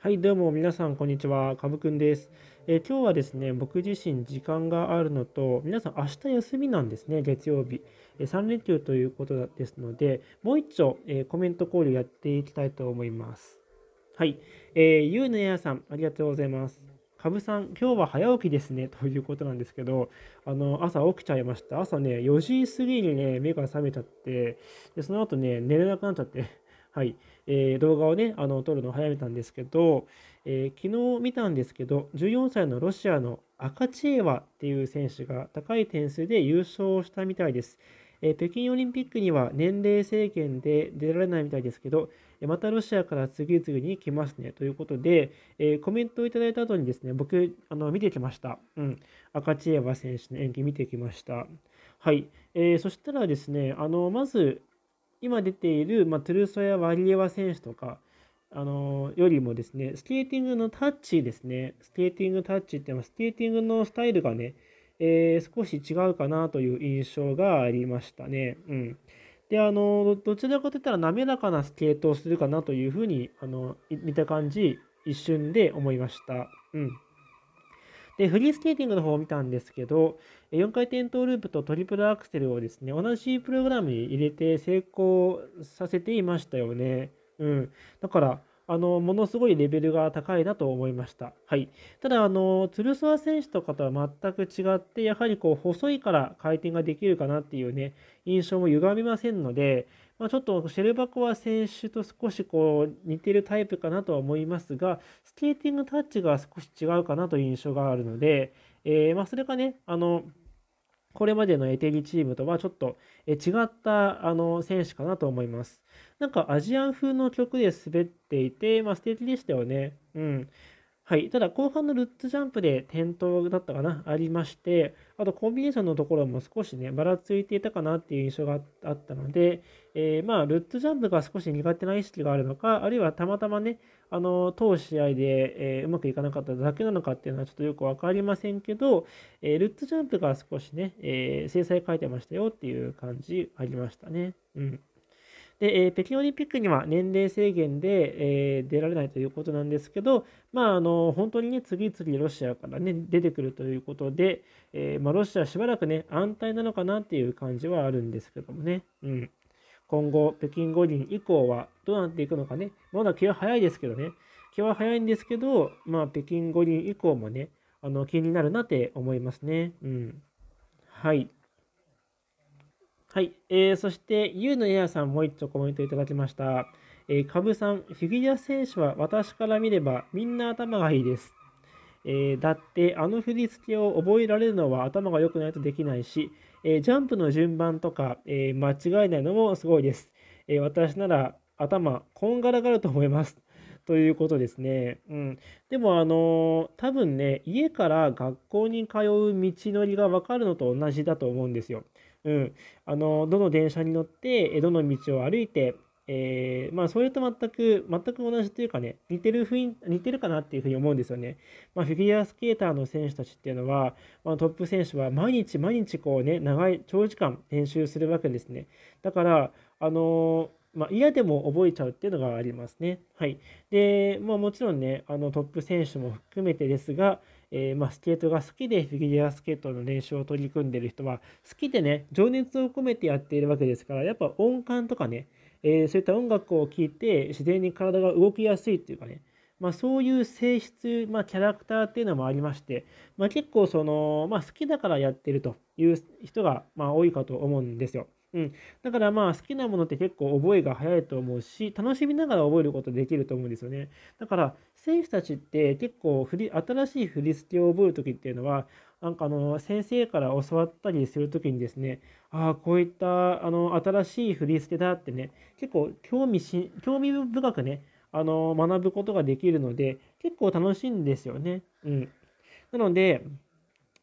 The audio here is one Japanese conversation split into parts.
はい、どうも皆さん、こんにちは。かぶくんです、えー、今日はですね、僕自身時間があるのと、皆さん明日休みなんですね、月曜日。えー、3連休ということですので、もう一丁、えー、コメント交流やっていきたいと思います。はい、えー、ゆうのやさん、ありがとうございます。かぶさん、今日は早起きですね、ということなんですけど、あの、朝起きちゃいました。朝ね、4時過ぎにね、目が覚めちゃって、でその後ね、寝れなくなっちゃって。はい、えー、動画をね、あの、撮るのを早めたんですけど、えー、昨日見たんですけど、14歳のロシアのアカチエワっていう選手が高い点数で優勝したみたいです。えー、北京オリンピックには年齢制限で出られないみたいですけど、またロシアから次々に来ますねということで、えー、コメントをいただいた後にですね、僕、あの見てきました。うん。赤知恵和選手の演技見てきました。はい。えー、そしたらですね、あのまず、今出ている、まあ、トゥルソやワリエワ選手とか、あのよりもですね、スケーティングのタッチですね、スケーティングタッチって、スケーティングのスタイルがね、えー、少し違うかなという印象がありましたね。うん、で、あのどちらかといったら滑らかなスケートをするかなというふうに、あの見た感じ、一瞬で思いました。うんで、フリースケーティングの方を見たんですけど、4回転トーループとトリプルアクセルをですね、同じプログラムに入れて成功させていましたよね。うん。だから、あの、ものすごいレベルが高いなと思いました。はい。ただ、あの、鶴ゥルソワ選手とかとは全く違って、やはりこう、細いから回転ができるかなっていうね、印象も歪みませんので、まあ、ちょっとシェルバコワ選手と少しこう似てるタイプかなとは思いますが、スケーティングタッチが少し違うかなという印象があるので、えー、まあ、それがね、あの、これまでのエテリチームとはちょっと違ったあの選手かなと思います。なんかアジアン風の曲で滑っていて、まあ、素敵でしたよね。うん。はい、ただ後半のルッツジャンプで転倒だったかな、ありまして、あとコンビネーションのところも少しね、ばらついていたかなっていう印象があったので、えー、まあ、ルッツジャンプが少し苦手な意識があるのか、あるいはたまたまね、あの、当試合で、えー、うまくいかなかっただけなのかっていうのはちょっとよく分かりませんけど、えー、ルッツジャンプが少しね、え制裁書いてましたよっていう感じありましたね。うん。で、えー、北京オリンピックには年齢制限で、えー、出られないということなんですけど、まあ、あの本当にね、次々ロシアからね、出てくるということで、えー、まあ、ロシアしばらくね、安泰なのかなっていう感じはあるんですけどもね。うん今後、北京五輪以降はどうなっていくのかね。まだ気は早いですけどね。気は早いんですけど、まあ、北京五輪以降もね、あの気になるなって思いますね。うん。はい。はい、えー、そして、ゆうのエアさん、もう一丁コメントいただきました。えー、カブさん、フィギュア選手は私から見ればみんな頭がいいです。えー、だって、あの振り付けを覚えられるのは頭が良くないとできないし、えー、ジャンプの順番とか、え間違えないのもすごいです。え私なら頭、こんがらがると思います。ということですね。うん。でも、あの多分ね、家から学校に通う道のりがわかるのと同じだと思うんですよ。うん、あのどの電車に乗ってどの道を歩いて、えー、まあ、それと全く全く同じというかね似てる雰囲似てるかなっていうふうに思うんですよね、まあ、フィギュアスケーターの選手たちっていうのは、まあ、トップ選手は毎日毎日こうね長い長時間練習するわけですねだからあのまあ、嫌でも覚えちゃうっていうのがありますね。はい。で、まあ、もちろんね、あのトップ選手も含めてですが、えー、まあ、スケートが好きでフィギュアスケートの練習を取り組んでる人は好きでね情熱を込めてやっているわけですからやっぱ音感とかね、えー、そういった音楽を聴いて自然に体が動きやすいっていうかねまあ、そういう性質、まあ、キャラクターっていうのもありまして、まあ、結構その、まあ、好きだからやってるという人が、まあ、多いかと思うんですよ。うん、だからまあ好きなものって結構覚えが早いと思うし楽しみながら覚えることできると思うんですよねだから選手たちって結構振り新しい振り付けを覚える時っていうのはなんかあの先生から教わったりする時にですねああこういったあの新しい振り付けだってね結構興味し興味深くねあの学ぶことができるので結構楽しいんですよね。うん、なので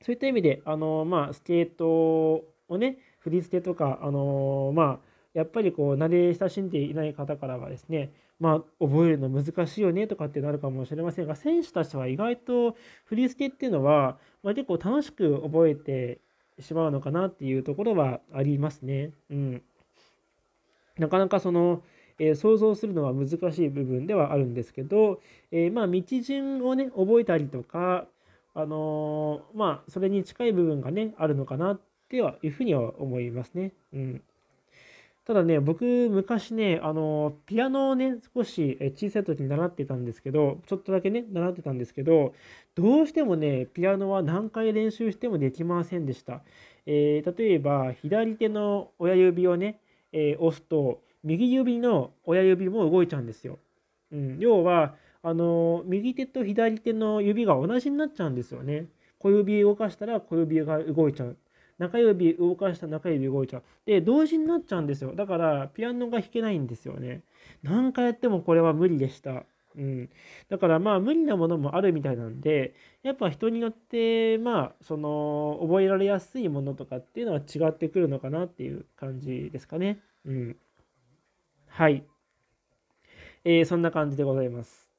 そういった意味であの、まあ、スケートをね振り付けとか、あのー、まあ、やっぱりこう慣れ親しんでいない方からはですね、まあ、覚えるの難しいよねとかってなるかもしれませんが選手たちは意外と振り付けっていうのは、まあ、結構楽しく覚えてしまうのかなっていうところはありますね。うん、なかなかその、えー、想像するのは難しい部分ではあるんですけど、えー、まあ道順をね覚えたりとか、あのー、まあそれに近い部分がねあるのかなっててはいうふうには思いますね。うん。ただね、僕、昔ね、あの、ピアノをね、少し小さい時に習ってたんですけど、ちょっとだけね、習ってたんですけど、どうしてもね、ピアノは何回練習してもできませんでした。えー、例えば、左手の親指をね、えー、押すと、右指の親指も動いちゃうんですよ。うん、要は、あの、右手と左手の指が同じになっちゃうんですよね。小指動かしたら小指が動いちゃう。中指動かした中指動いちゃう。で、同時になっちゃうんですよ。だから、ピアノが弾けないんですよね。何回やってもこれは無理でした。うん、だからまあ無理なものもあるみたいなんでやっぱ人によってまあその覚えられやすいものとかっていうのは違ってくるのかなっていう感じですかね。うん、はい、えー、そんな感じでございます。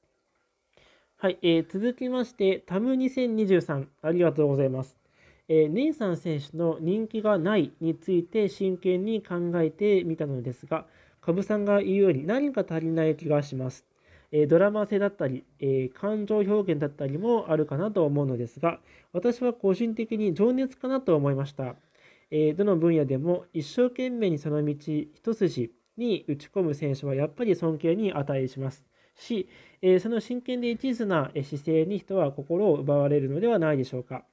はい、えー、続きましてタム2023ありがとうございます。えー、ネイサン選手の人気がないについて真剣に考えてみたのですが、カブさんが言うように何か足りない気がします。えー、ドラマ性だったり、えー、感情表現だったりもあるかなと思うのですが、私は個人的に情熱かなと思いました。えどの分野でも一生懸命にその道一筋に打ち込む選手はやっぱり尊敬に値します。し、えその真剣で一途な姿勢に人は心を奪われるのではないでしょうか。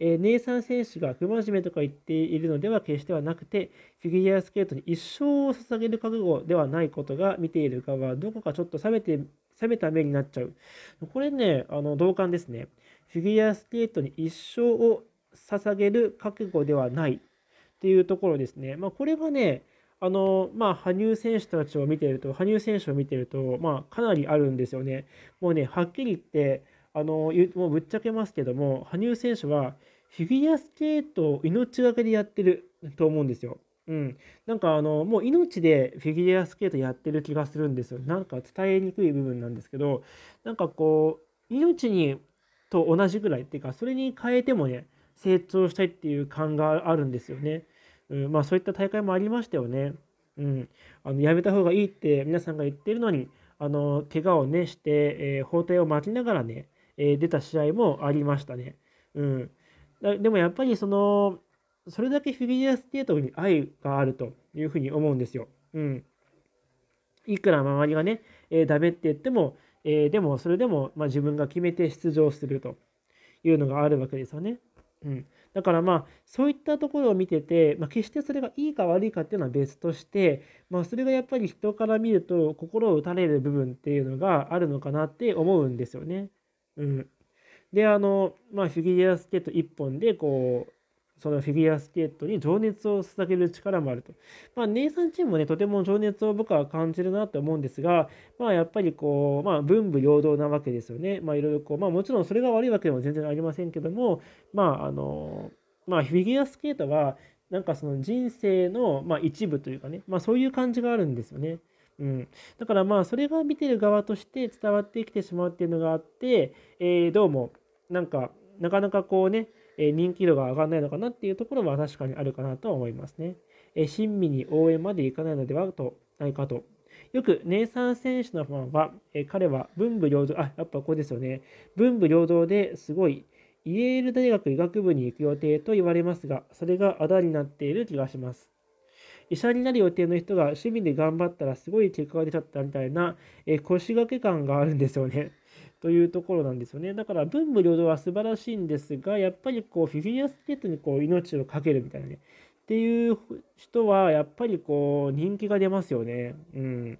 えー、ネイサン選手が不真面目とか言っているのでは決してはなくて、フィギュアスケートに一生を捧げる覚悟ではないことが見ている側、どこかちょっと冷めて、冷めた目になっちゃう。これね、あの同感ですね。フィギュアスケートに一生を捧げる覚悟ではないというところですね。まあ、これはね、あの、まあ、羽生選手たちを見ていると、羽生選手を見ていると、まあ、かなりあるんですよね。もうね、はっきり言って、あのもうぶっちゃけますけども羽生選手はフィギュアスケートを命がけでやってると思うんですよ。うん、なんかあのもう命でフィギュアスケートやってる気がするんですよ。なんか伝えにくい部分なんですけどなんかこう命にと同じぐらいっていうかそれに変えてもね成長したいっていう感があるんですよね。うん、まあそういった大会もありましたよね。うん、あのやめた方がいいって皆さんが言ってるのにあの怪我をねして、えー、包帯を巻きながらねえー、出た試合もありましたね。うん、でもやっぱりそのそれだけフィギュアスケートに愛があるというふうに思うんですよ。うん、いくら周りがね、えー、ダメって言っても、えー、でもそれでも、まあ、自分が決めて出場するというのがあるわけですよね。うん、だからまあそういったところを見てて、まあ、決してそれがいいか悪いかっていうのは別として、まあ、それがやっぱり人から見ると心を打たれる部分っていうのがあるのかなって思うんですよね。うん。で、あの、まあ、フィギュアスケート1本で、こう、そのフィギュアスケートに情熱を捧げる力もあると。まあ、姉さんチームもね、とても情熱を僕は感じるなと思うんですが、まあ、やっぱりこう、まあ、文武両道なわけですよね。まあ、いろいろこう、まあ、もちろんそれが悪いわけでも全然ありませんけども、まあ、あの、まあ、フィギュアスケートは、なんかその人生の、まあ、一部というかね、まあ、そういう感じがあるんですよね。うん、だからまあそれが見てる側として伝わってきてしまうっていうのがあって、えー、どうもなんかなかなかこうね、え人気度が上がらないのかなっていうところは確かにあるかなとは思いますね。え親身に応援までいかないのではとないかと。よくネイサン選手のファンは、え彼は文武両道、あ、やっぱここですよね。文武両道ですごい、イェール大学医学部に行く予定と言われますが、それがあだになっている気がします。医者になる予定の人が趣味で頑張ったらすごい結果が出ちゃったみたいな、え腰掛け感があるんですよね。というところなんですよね。だから文武両道は素晴らしいんですが、やっぱりこうフィギュアスケートにこう命を懸けるみたいなね。っていう人はやっぱりこう人気が出ますよね。うん。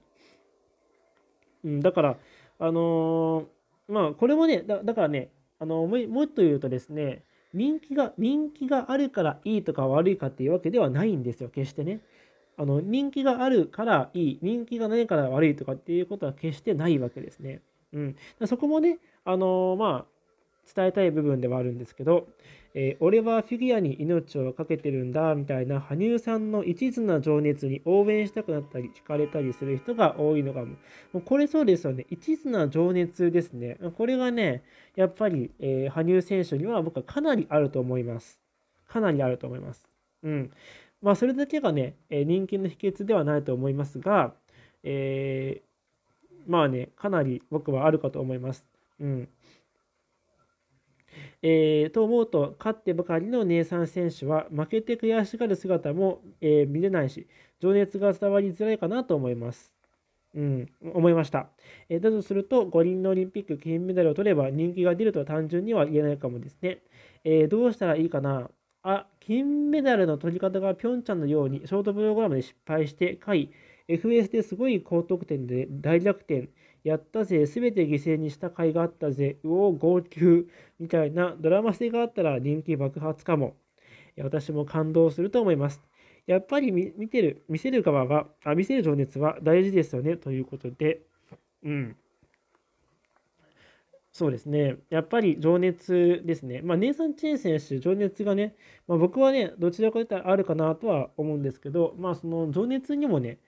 うん、だから、あのー、まあこれもね、だからね、あのももっと言うとですね、人気が、人気があるからいいとか悪いかっていうわけではないんですよ、決してね。あの人気があるからいい、人気がないから悪いとかっていうことは決してないわけですね。うん、そこもね、あのー、まあ、伝えたい部分ではあるんですけど、えー、俺はフィギュアに命を懸けてるんだみたいな羽生さんの一途な情熱に応援したくなったり惹かれたりする人が多いのがもうこれそうですよね一途な情熱ですねこれがねやっぱり、えー、羽生選手には僕はかなりあると思いますかなりあると思いますうんまあ、それだけがね、え人気の秘訣ではないと思いますが、えー、まあね、かなり僕はあるかと思います。うん。えー、と思うと、勝ってばかりのネイサン選手は、負けて悔しがる姿も、えー、見れないし、情熱が伝わりづらいかなと思います。うん、思いました。えー、だとすると、五輪のオリンピック金メダルを取れば人気が出るとは単純には言えないかもですね。えどうしたらいいかなあ金メダルの取り方がピョンチャンのようにショートプログラムで失敗してかい、FS ですごい高得点で大逆転やったぜ全て犠牲にした甲斐があったぜうお号泣みたいなドラマ性があったら人気爆発かも私も感動すると思いますやっぱり見てる見せる側はあ見せる情熱は大事ですよねということでうんそうですね。やっぱり情熱ですね。まあ、ネイサン・チェン選手、情熱がね、まあ、僕はね、どちらかというとあるかなとは思うんですけど、まあ、その情熱にもね、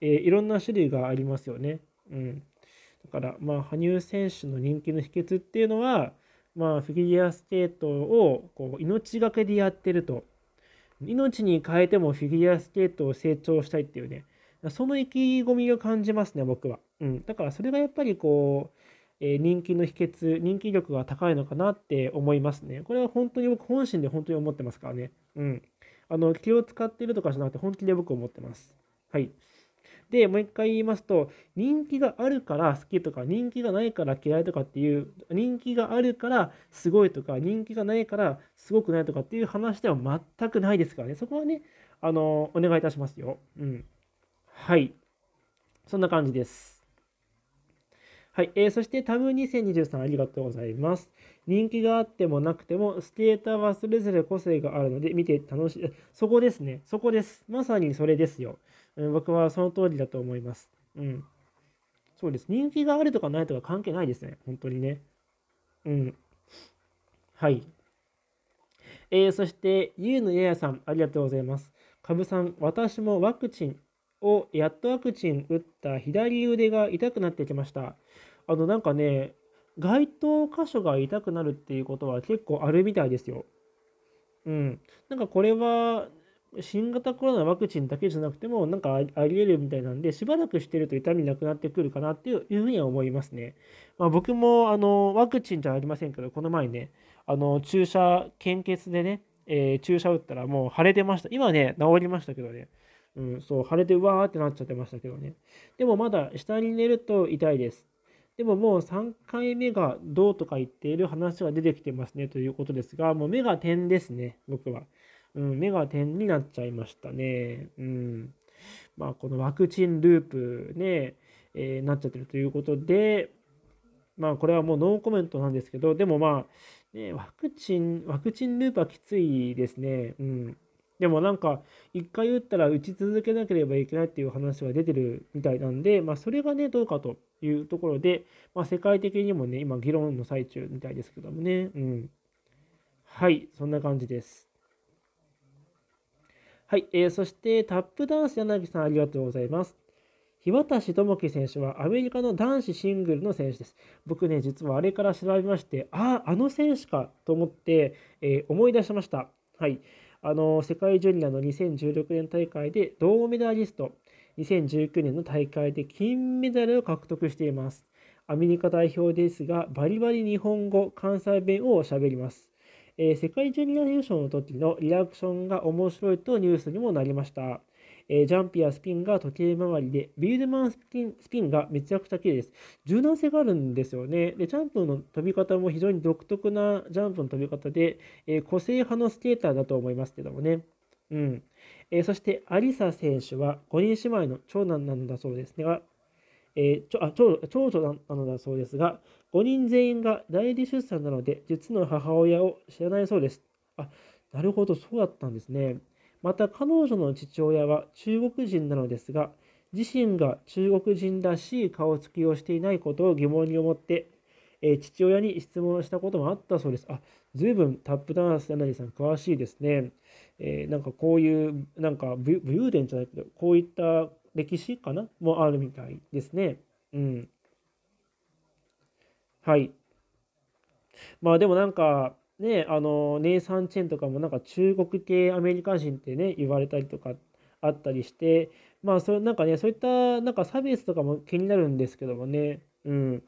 えー、いろんな種類がありますよね。うん。だから、まあ、羽生選手の人気の秘訣っていうのは、まあ、フィギュアスケートをこう命がけでやってると。命に変えてもフィギュアスケートを成長したいっていうね、その意気込みを感じますね、僕は。うん。だから、それがやっぱりこう、え人気の秘訣、人気力が高いのかなって思いますね。これは本当に僕、本心で本当に思ってますからね。うん。あの、気を使ってるとかじゃなくて、本気で僕思ってます。はい。で、もう一回言いますと、人気があるから好きとか、人気がないから嫌いとかっていう、人気があるからすごいとか、人気がないからすごくないとかっていう話では全くないですからね。そこはね、あの、お願いいたしますよ。うん。はい。そんな感じです。はい、えー、そしてタグ2023ありがとうございます。人気があってもなくても、スケーターはそれぞれ個性があるので見て楽しい。そこですね、そこです。まさにそれですよ。うん、僕はその通りだと思います。うん。そうです。人気があるとかないとか関係ないですね。本当にね。うん。はい。えー、そして、ゆうのややさん、ありがとうございます。かぶさん、私もワクチンをやっとワクチン打った左腕が痛くなってきました。あのなんかね、該当箇所が痛くなるっていうことは結構あるみたいですよ。うん。なんかこれは新型コロナワクチンだけじゃなくてもなんかあり得るみたいなんでしばらくしてると痛みなくなってくるかなっていうふうには思いますね。まあ、僕もあのワクチンじゃありませんけどこの前ねあの注射献血でね、えー、注射打ったらもう腫れてました。今ね治りましたけどね。うん、そう、腫れてうわーってなっちゃってましたけどね。でもまだ下に寝ると痛いです。でももう3回目がどうとか言っている話が出てきてますねということですが、もう目が点ですね、僕は。うん、目が点になっちゃいましたね。うん。まあ、このワクチンループね、えー、なっちゃってるということで、まあ、これはもうノーコメントなんですけど、でもまあ、ね、ワクチン、ワクチンループはきついですね。うん。でもなんか、一回打ったら打ち続けなければいけないっていう話は出てるみたいなんで、まあ、それがね、どうかというところで、まあ、世界的にもね、今、議論の最中みたいですけどもね、うん。はい、そんな感じです。はい、えー、そして、タップダンス柳さん、ありがとうございます。日渡智樹選手はアメリカの男子シングルの選手です。僕ね、実はあれから調べまして、ああ、あの選手かと思って、えー、思い出しました。はい。あの世界ジュニアの2016年大会で銅メダリスト、2019年の大会で金メダルを獲得しています。アメリカ代表ですが、バリバリ日本語、関西弁をしゃべります。えー、世界ジュニア優勝の時のリアクションが面白いとニュースにもなりました。えー、ジャンプやスピンが時計回りで、ビールマンスピンスピンがめちゃくちゃ綺麗です。柔軟性があるんですよね。で、ジャンプの飛び方も非常に独特なジャンプの飛び方で、えー、個性派のスケーターだと思いますけどもね。うん。えー、そして、アリサ選手は5人姉妹の長男なんだそうですが、えー、ちょあ長長女なのだそうですが、5人全員が代理出産なので、実の母親を知らないそうです。あ、なるほど、そうだったんですね。また彼女の父親は中国人なのですが、自身が中国人らしい顔つきをしていないことを疑問に思って、えー、父親に質問したこともあったそうです。あ、随分タップダンス、柳さん詳しいですね。えー、なんかこういう、なんか武勇伝じゃないけど、こういった歴史かなもあるみたいですね。うん。はい。まあでもなんか、ね、あのネイサン・チェンとかもなんか中国系アメリカ人ってね言われたりとかあったりしてまあそれなんかねそういったなんか差別とかも気になるんですけどもね、うん、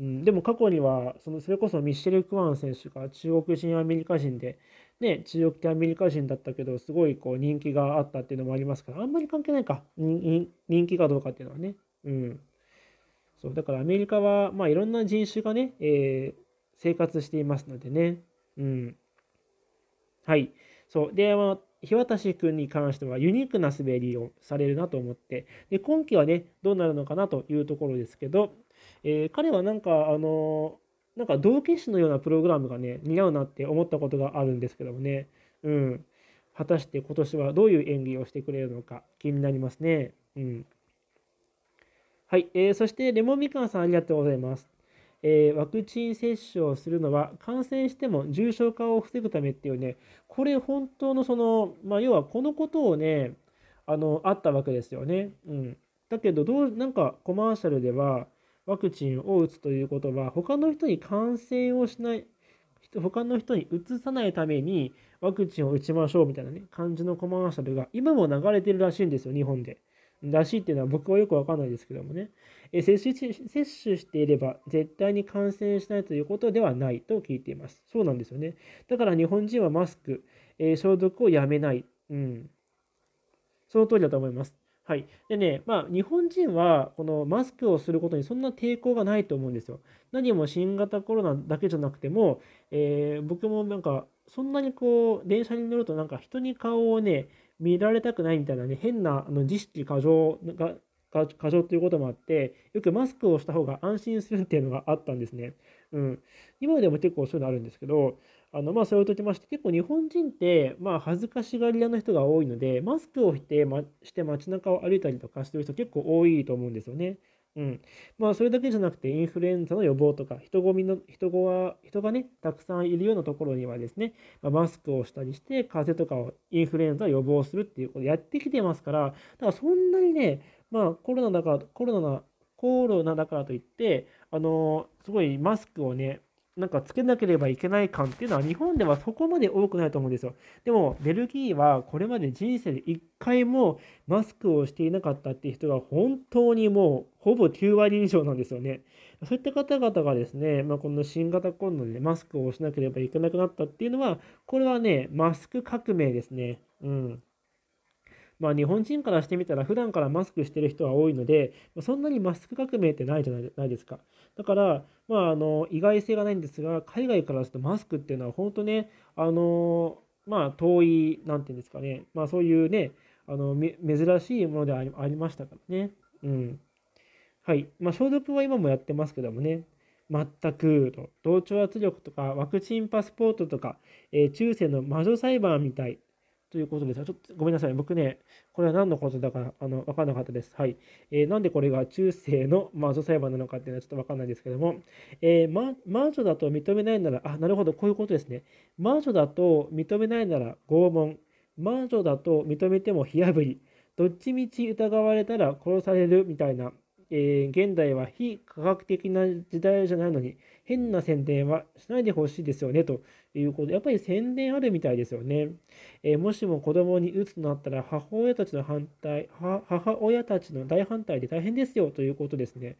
うん、でも過去にはそのそれこそミッシェル・クワン選手が中国人アメリカ人で、ね、中国系アメリカ人だったけどすごいこう人気があったっていうのもありますからあんまり関係ないか人気かどうかっていうのはね、うん、そうだからアメリカは、まあ、いろんな人種がね、えー、生活していますのでね。うん。はい。そう。で、まあ、日渡君に関してはユニークな滑りをされるなと思って、で今季はね、どうなるのかなというところですけど、えー、彼はなんか、あのー、なんか道化師のようなプログラムがね、似合うなって思ったことがあるんですけどもね、うん。果たして今年はどういう演技をしてくれるのか気になりますね。うん。はい、えー、そしてレモンみかんさんありがとうございます。えー、ワクチン接種をするのは感染しても重症化を防ぐためっていうね、これ本当のその、まあ、要はこのことをね、あの、あったわけですよね。うん。だけど、どう、なんかコマーシャルでは、ワクチンを打つということは、他の人に感染をしない、他の人にうつさないためにワクチンを打ちましょうみたいなね、感じのコマーシャルが今も流れてるらしいんですよ、日本で。らしいっていうのは僕はよくわかんないですけどもね、え接種接種していれば絶対に感染しないということではないと聞いています。そうなんですよね。だから日本人はマスク、え消毒をやめない。うん。その通りだと思います。はい。でね、まあ、日本人は、このマスクをすることにそんな抵抗がないと思うんですよ。何も新型コロナだけじゃなくても、えー、僕もなんか、そんなにこう、電車に乗るとなんか人に顔をね、見られたくないみたいなね、変なあの自意識過剰が、過剰ということもあって、よくマスクをした方が安心するっていうのがあったんですね。うん。今でも結構そういうのあるんですけど、あのまあ、そいうときまして、結構日本人って、まあ、恥ずかしがり屋の人が多いので、マスクをして,、ま、して街中を歩いたりとかしてる人結構多いと思うんですよね。うん。まあ、それだけじゃなくて、インフルエンザの予防とか、人混みの、人が、人がね、たくさんいるようなところにはですね、まあ、マスクをしたりして、風邪とかを、インフルエンザを予防するっていうことをやってきてますから、だからそんなにね、まあ、コロナだから、コロナ、コロナだからといって、あのー、すごいマスクをね、なんかつけなければいけない感っていうのは日本ではそこまで多くないと思うんですよ。でもベルギーはこれまで人生で1回もマスクをしていなかったっていう人が本当にもうほぼ9割以上なんですよね。そういった方々がですね、まあ、この新型コロナでマスクをしなければいけなくなったっていうのは、これはね、マスク革命ですね。うん。まあ、日本人からしてみたら普段からマスクしてる人は多いので、そんなにマスク革命ってないじゃないですか。だから、まあ、あの意外性がないんですが、海外からするとマスクっていうのは本当ね、あのまあ、遠い、なんていうんですかね、まあ、そういうね、あの珍しいものでありましたからね。うん。はい。まあ、消毒は今もやってますけどもね、全く同調圧力とかワクチンパスポートとか、えー、中世の魔女裁判みたいということです。ちょっとごめんなさい。僕ね、これは何のことだか、あの、わからなかったです。はい。えー、なんでこれが中世の魔女裁判なのかっていうのはちょっとわかんないですけども、えー、ま、魔女だと認めないなら、あ、なるほど、こういうことですね。魔女だと認めないなら拷問。魔女だと認めても火あぶり。どっちみち疑われたら殺されるみたいなえー、現代は非科学的な時代じゃないのに、変な宣伝はしないでほしいですよね、ということで、やっぱり宣伝あるみたいですよね。えー、もしも子供に打つとなったら、母親たちの反対、母親たちの大反対で大変ですよ、ということですね。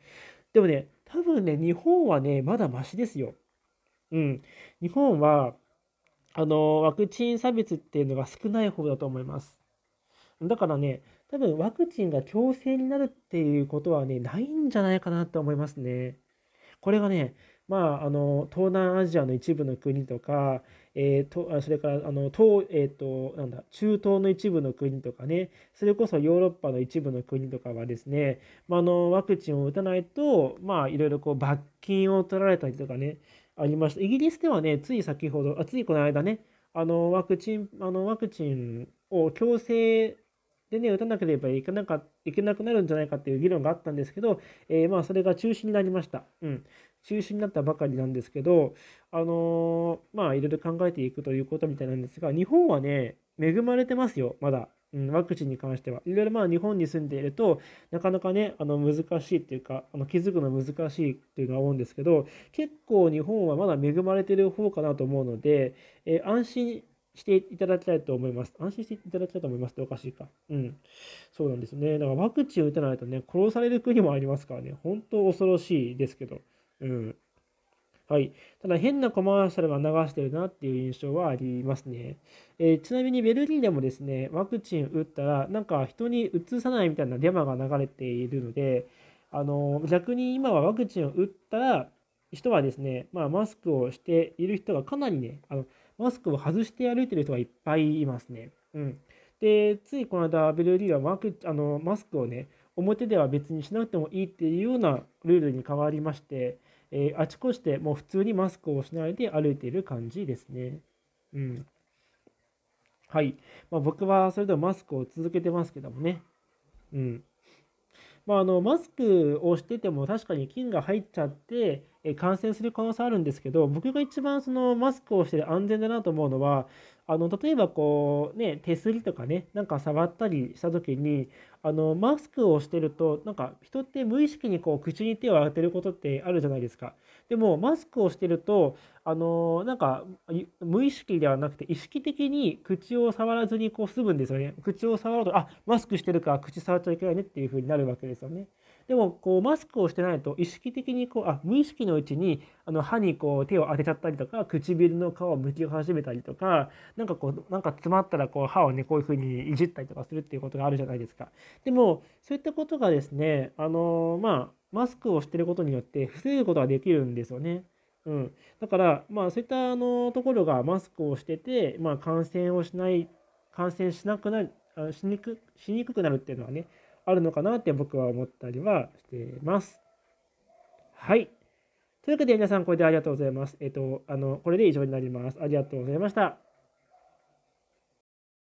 でもね、多分ね、日本はね、まだマシですよ。うん。日本は、あの、ワクチン差別っていうのが少ない方だと思います。だからね、多分ワクチンが強制になるっていうことはね、ないんじゃないかなと思いますね。これがね、まあ、あの東南アジアの一部の国とか、えー、とそれからあの東、えーと、となんだ中東の一部の国とかねそれこそヨーロッパの一部の国とかはですね、まあ、のワクチンを打たないと、まあ、いろいろこう罰金を取られたりとかねありましたイギリスではねつい先ほどあついこの間ねあのワクチンあのワクチンを強制でね、打たなければいけなかいけなくなるんじゃないかっていう議論があったんですけど、えー、まあそれが中止になりました。うん。中止になったばかりなんですけど、あのー、まあいろいろ考えていくということみたいなんですが、日本はね、恵まれてますよ、まだ。うん、ワクチンに関しては。いろいろまあ日本に住んでいると、なかなかね、あの難しいっていうか、あの気づくの難しいっていうのは思うんですけど、結構日本はまだ恵まれてる方かなと思うので、えー、安心していただきたいと思います。安心していただきたいと思いますっておかしいか。うん。そうなんですね。だからワクチンを打たないとね、殺される国もありますからね、本当恐ろしいですけど。うん。はい。ただ変なコマーシャルが流してるなっていう印象はありますね。えー、ちなみにベルギーでもですね、ワクチン打ったら、なんか人にうつさないみたいなデマが流れているので、あのー、逆に今はワクチンを打ったら、人はですね、まあ、マスクをしている人がかなりね、あのマスクを外して歩いてる人がいっぱいいますね。うん、で、ついこの間、WD はマクあのマスクをね、表では別にしなくてもいいっていうようなルールに変わりまして、えー、あちこちでもう普通にマスクをしないで歩いている感じですね。うん。はい。まあ、僕はそれでもマスクを続けてますけどもね。うん。まあ、あのマスクをしてても確かに菌が入っちゃって感染する可能性あるんですけど僕が一番そのマスクをして安全だなと思うのはあの例えばこうね手すりとかねなんか触ったりした時にあのマスクをしてるとなんか人って無意識にこう口に手を当てることってあるじゃないですかでもマスクをしてるとあのなんか無意識ではなくて意識的に口を触らずにこうすぶんですよね口を触るとあマスクしてるから口触っちゃいけないねっていう風になるわけですよねでもこうマスクをしてないと意識的にこうあ無意識のうちにあの歯にこう手を当てちゃったりとか唇の皮をむき始めたりとかなんかこうなんか詰まったらこう歯をねこういう風にいじったりとかするっていうことがあるじゃないですかでも、そういったことがですね、あのまあ、マスクをしてることによって防ぐことができるんですよね。うん、だから、まあ、そういったあのところがマスクをしてて、まあ、感染をしない、感染しなくなる、しにくしにくくなるっていうのはね、あるのかなって僕は思ったりはしています。はい。というわけで皆さん、これでありがとうございます。えっ、ー、と、あの、これで以上になります。ありがとうございました。